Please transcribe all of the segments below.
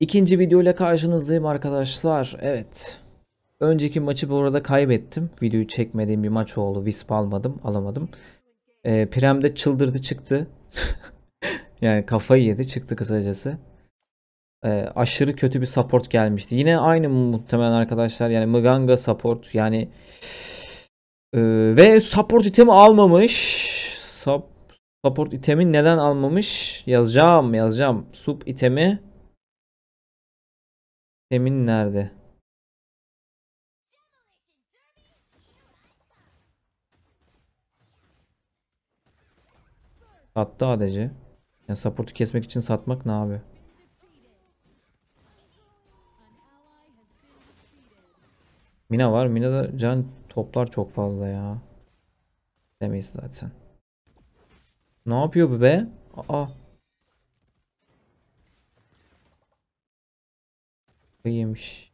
İkinci videoyla karşınızdayım arkadaşlar. Evet. Önceki maçı bu arada kaybettim. Videoyu çekmediğim bir maç oldu. Wisp almadım. Alamadım. E, Prem'de çıldırdı çıktı. yani kafayı yedi çıktı kısacası. E, aşırı kötü bir support gelmişti. Yine aynı muhtemelen arkadaşlar. Yani Muganga support. Yani e, ve support itemi almamış. Sup, support itemi neden almamış? Yazacağım yazacağım. Sub itemi Temin nerede? Sattı adeci. Yani support'u kesmek için satmak ne abi? Mina var. Mina'da can toplar çok fazla ya. Demeyiz zaten. Ne yapıyor bu be? Aa. yemiş.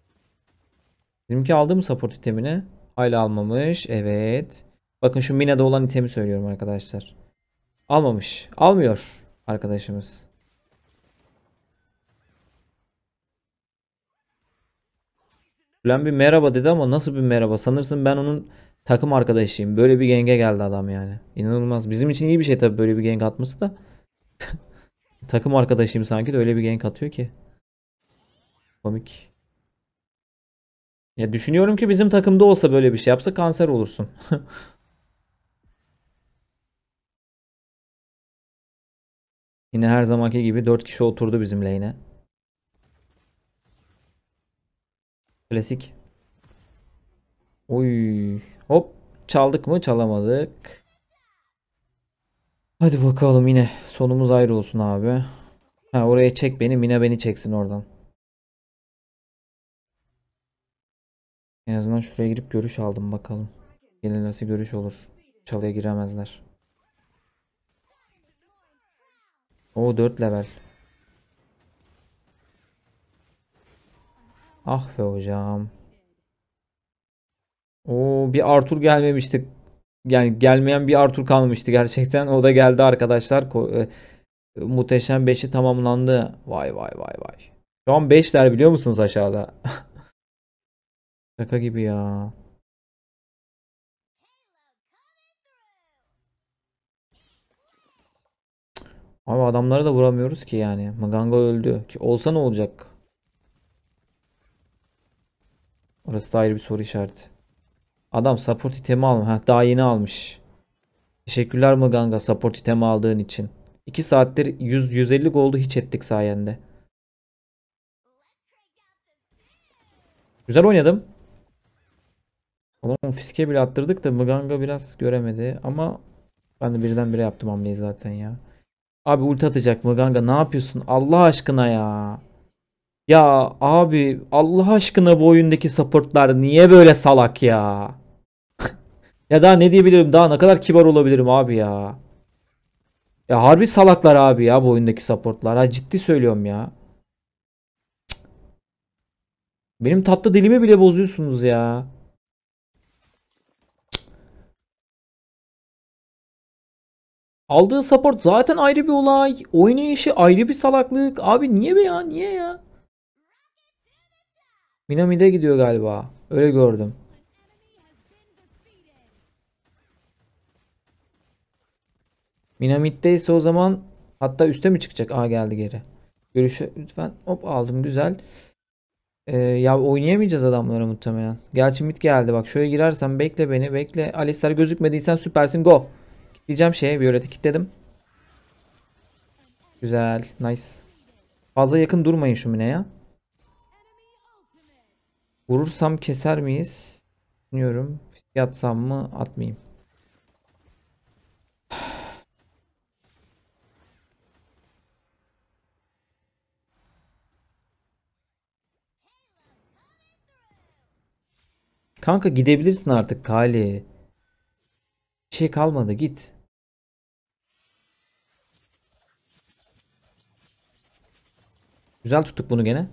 Bizimki aldı mı support itemini? Hala almamış. Evet. Bakın şu Mina'da olan itemi söylüyorum arkadaşlar. Almamış. Almıyor arkadaşımız. Ulan bir merhaba dedi ama nasıl bir merhaba? Sanırsın ben onun takım arkadaşıyım. Böyle bir genge geldi adam yani. İnanılmaz. Bizim için iyi bir şey tabii böyle bir genk atması da. takım arkadaşıyım sanki de öyle bir genk atıyor ki. Komik. Ya düşünüyorum ki bizim takımda olsa böyle bir şey yapsa kanser olursun. Yine her zamanki gibi 4 kişi oturdu bizimle yine. Klasik. Oy. Hop. Çaldık mı? Çalamadık. Hadi bakalım yine. Sonumuz ayrı olsun abi. Ha, oraya çek beni. Mina beni çeksin oradan. En azından şuraya girip görüş aldım bakalım. Gelirlerse görüş olur. Çalıya giremezler. O 4 level. Ah be hocam. O bir Arthur gelmemişti. Yani gelmeyen bir Arthur kalmıştı gerçekten. O da geldi arkadaşlar. E, muhteşem 5'i tamamlandı. Vay vay vay vay. Şu an 5'ler biliyor musunuz aşağıda? Şaka gibi ya. Abi adamlara da vuramıyoruz ki yani. Maganga öldü. Ki olsa ne olacak? Orası da ayrı bir soru işareti. Adam support itemi almış. Heh, daha yeni almış. Teşekkürler Maganga support itemi aldığın için. 2 saattir 100-150 oldu hiç ettik sayende. Güzel oynadım fiske bile attırdık da Muganga biraz göremedi. Ama ben de birdenbire yaptım hamleyi zaten ya. Abi ulti atacak Muganga ne yapıyorsun Allah aşkına ya. Ya abi Allah aşkına bu oyundaki supportlar niye böyle salak ya. ya daha ne diyebilirim daha ne kadar kibar olabilirim abi ya. Ya harbi salaklar abi ya bu oyundaki supportlar. Ha ciddi söylüyorum ya. Benim tatlı dilimi bile bozuyorsunuz ya. Aldığı support zaten ayrı bir olay. Oynayışı ayrı bir salaklık. Abi niye be ya? Niye ya? Minami'de gidiyor galiba. Öyle gördüm. Minamit'teyse o zaman hatta üste mi çıkacak? Aa geldi geri. Görüşü lütfen. Hop aldım güzel. Ee, ya oynayamayacağız adamlara muhtemelen. Gerçi mit geldi bak. Şöyle girersem bekle beni bekle. Alistar gözükmediysen süpersin go. Diyeceğim şeye Violet'i kilitledim. Güzel. Nice. Fazla yakın durmayın şu mine ya. Vurursam keser miyiz? Bilmiyorum. Yatsam mı? Atmayayım. Kanka gidebilirsin artık Kali. Bir şey kalmadı git. Güzel tuttuk bunu gene.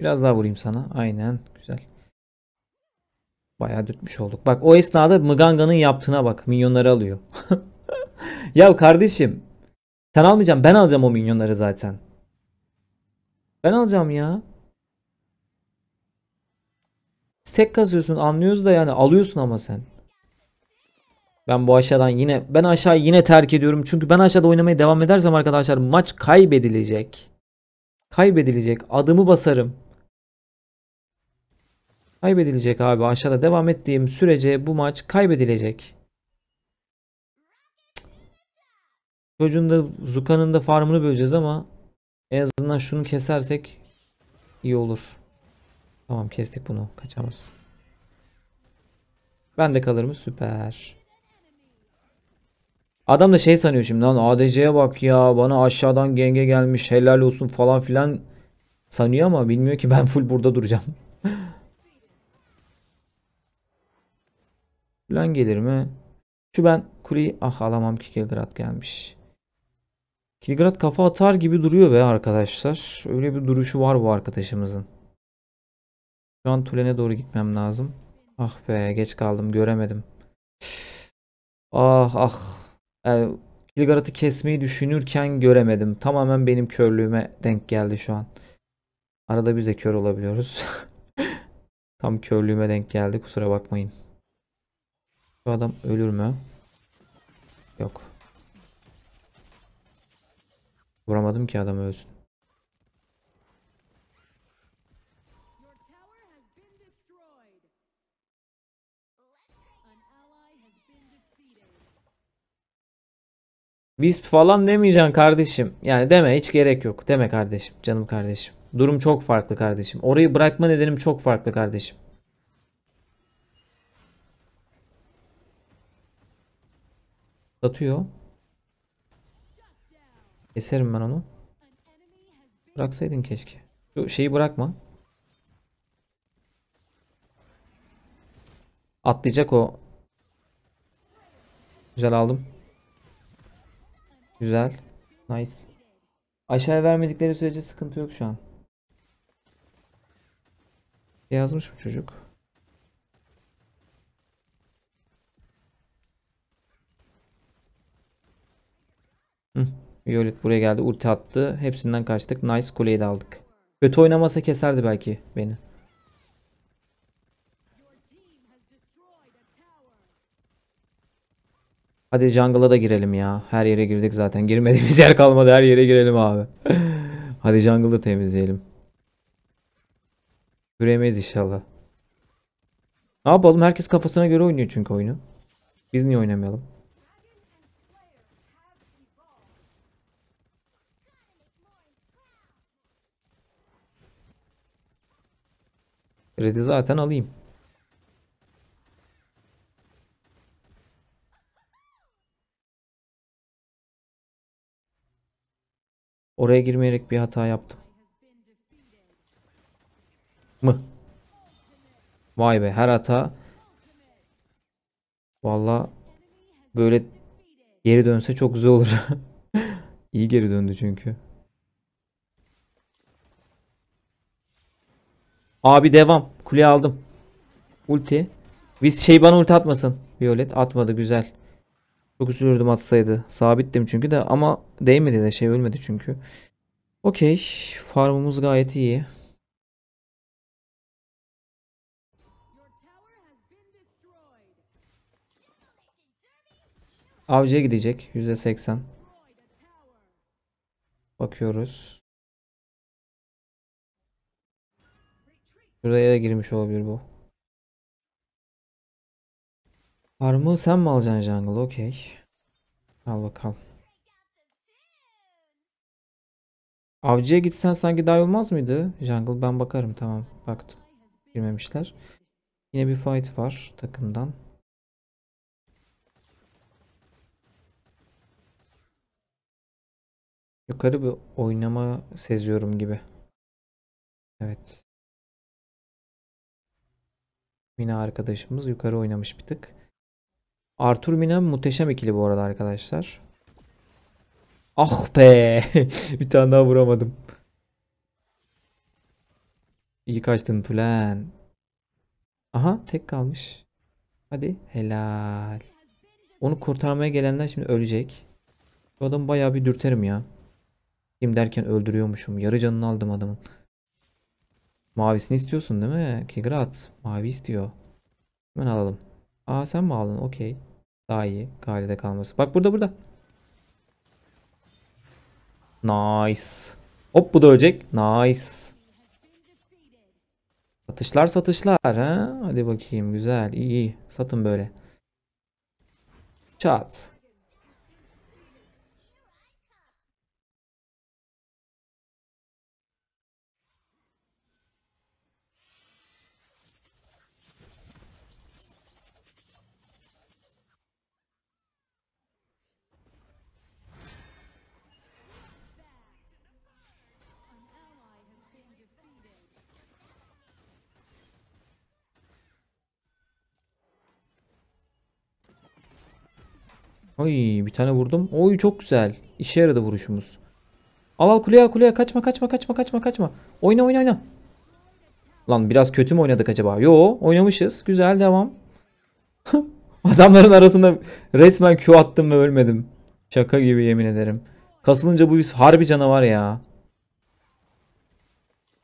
Biraz daha vurayım sana. Aynen. Güzel. Bayağı dürtmüş olduk. Bak o esnada Muganga'nın yaptığına bak. Minyonları alıyor. ya kardeşim. Sen almayacaksın. Ben alacağım o minyonları zaten. Ben alacağım ya. Stek kazıyorsun anlıyoruz da yani alıyorsun ama sen. Ben bu aşağıdan yine ben aşağı yine terk ediyorum. Çünkü ben aşağıda oynamaya devam edersem arkadaşlar maç kaybedilecek. Kaybedilecek. Adımı basarım. Kaybedilecek abi. Aşağıda devam ettiğim sürece bu maç kaybedilecek. Çocuğun da Zuka'nın da farmını böleceğiz ama en azından şunu kesersek iyi olur. Tamam kestik bunu. Kaçamaz. Ben de kalır mı? Süper. Adam da şey sanıyor şimdi lan ADC'ye bak ya bana aşağıdan genge gelmiş helal olsun falan filan sanıyor ama bilmiyor ki ben full burada duracağım. Lan gelir mi? Şu ben kuleyi ah alamam ki Kilgrat gelmiş. Kilgrat kafa atar gibi duruyor be arkadaşlar. Öyle bir duruşu var bu arkadaşımızın. Şu an Tulen'e doğru gitmem lazım. Ah be geç kaldım göremedim. Ah ah yani Kilgarat'ı kesmeyi düşünürken göremedim. Tamamen benim körlüğüme denk geldi şu an. Arada biz de kör olabiliyoruz. Tam körlüğüme denk geldi. Kusura bakmayın. Bu adam ölür mü? Yok. Vuramadım ki adam ölsün. Wisp falan demeyeceksin kardeşim. Yani deme hiç gerek yok. Deme kardeşim. Canım kardeşim. Durum çok farklı kardeşim. Orayı bırakma nedenim çok farklı kardeşim. Satıyor. Keserim ben onu. Bıraksaydın keşke. Şu şeyi bırakma. Atlayacak o. Güzel aldım. Güzel. Nice. Aşağı vermedikleri sürece sıkıntı yok şu an. E, yazmış mı çocuk. Hı. Violet buraya geldi. Ulti attı. Hepsinden kaçtık. Nice kuleyi de aldık. Kötü oynamasa keserdi belki beni. Hadi jungle'a da girelim ya. Her yere girdik zaten. Girmediğimiz yer kalmadı. Her yere girelim abi. Hadi jungle'ı temizleyelim. Göremeyiz inşallah. Ne yapalım? Herkes kafasına göre oynuyor çünkü oyunu. Biz niye oynamayalım? Redi zaten alayım. Oraya girmeyerek bir hata yaptım. Mı? Vay be her hata. Valla böyle geri dönse çok güzel olur. İyi geri döndü çünkü. Abi devam. Kule aldım. Ulti. Biz şey bana ulti atmasın. Violet atmadı güzel. Çok üzülürdüm atsaydı. Sabittim çünkü de ama değmedi de şey ölmedi çünkü. Okey. Farmımız gayet iyi. Avcıya gidecek. %80. Bakıyoruz. Şuraya da girmiş olabilir bu. Armı sen mi alacaksın jungle? Okey. Al bakalım. Avcıya gitsen sanki daha olmaz mıydı? Jungle ben bakarım tamam. Baktım. Girmemişler. Yine bir fight var takımdan. Yukarı bir oynama seziyorum gibi. Evet. Mina arkadaşımız yukarı oynamış bir tık. Arthur Minam muhteşem ikili bu arada arkadaşlar. Ah be. bir tane daha vuramadım. İyi kaçtın plan. Aha tek kalmış. Hadi helal. Onu kurtarmaya gelenler şimdi ölecek. Şu adamı bayağı bir dürterim ya. Kim derken öldürüyormuşum. Yarı canını aldım adamın. Mavisini istiyorsun değil mi? Kigrat. Mavi istiyor. Hemen alalım. Aa sen mi aldın? Okey. Daha iyi galide kalması. Bak burada burada. Nice. Hop bu da ölecek. Nice. Satışlar satışlar. Ha? Hadi bakayım güzel iyi. Satın böyle. Chat. Oy bir tane vurdum. Oy çok güzel. İşe yaradı vuruşumuz. Al al kuleye kuleye kaçma kaçma kaçma kaçma kaçma. Oyna oyna oyna. Lan biraz kötü mü oynadık acaba? Yo oynamışız. Güzel devam. Adamların arasında resmen Q attım ve ölmedim. Şaka gibi yemin ederim. Kasılınca bu yüz harbi canavar ya.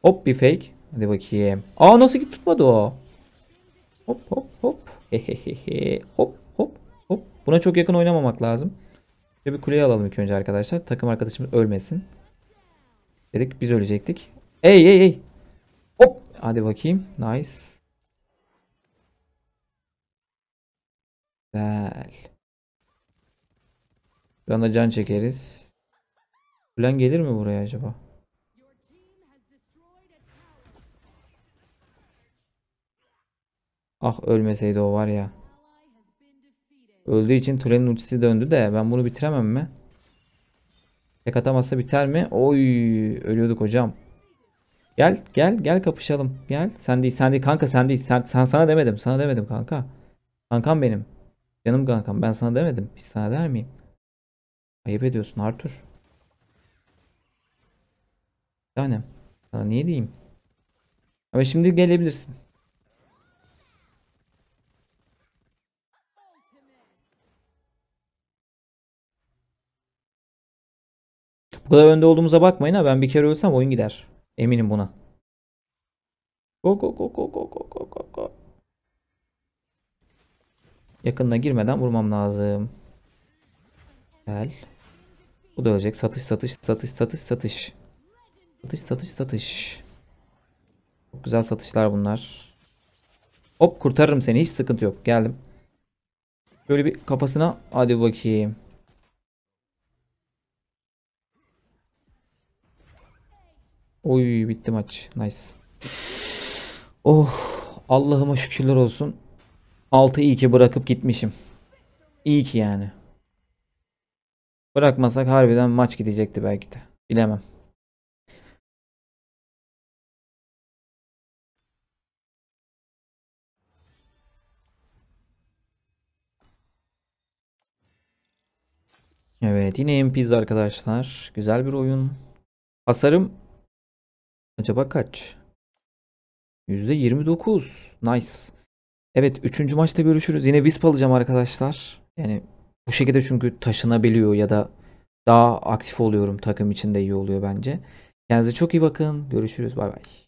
Hop bir fake. Hadi bakayım. Aa nasıl git tutmadı o? Hop hop hop. Hehehehe. Hop. Buna çok yakın oynamamak lazım. Şöyle bir kuleye alalım ilk önce arkadaşlar. Takım arkadaşımız ölmesin. Dedik biz ölecektik. Ey ey ey. Hop. Hadi bakayım. Nice. Güzel. Bir anda can çekeriz. Ulan gelir mi buraya acaba? Ah ölmeseydi o var ya. Öldüğü için Ture'nin ultisi döndü de ben bunu bitiremem mi? Tek atamazsa biter mi? Oy ölüyorduk hocam. Gel gel gel kapışalım. Gel sen değil sen değil kanka sen değil. Sen, sen sana demedim sana demedim kanka. Kankam benim. Canım kankam ben sana demedim. Hiç sana der miyim? Ayıp ediyorsun Arthur. Yani Sana niye diyeyim? Ama şimdi gelebilirsin. Bu kadar önde olduğumuza bakmayın ha. Ben bir kere ölsem oyun gider. Eminim buna. Go go go go go go go go go. Yakınına girmeden vurmam lazım. Gel. Bu da ölecek. Satış satış satış satış satış. Satış satış satış. Çok güzel satışlar bunlar. Hop kurtarırım seni. Hiç sıkıntı yok. Geldim. Böyle bir kafasına hadi bakayım. Oy bitti maç. Nice. Oh Allah'ıma şükürler olsun. 6 iyi ki bırakıp gitmişim. İyi ki yani. Bırakmasak harbiden maç gidecekti belki de. Bilemem. Evet yine MP'z arkadaşlar. Güzel bir oyun. Hasarım Acaba kaç? %29. Nice. Evet 3. maçta görüşürüz. Yine Wisp alacağım arkadaşlar. Yani bu şekilde çünkü taşınabiliyor ya da daha aktif oluyorum takım içinde iyi oluyor bence. Kendinize çok iyi bakın. Görüşürüz. Bay bay.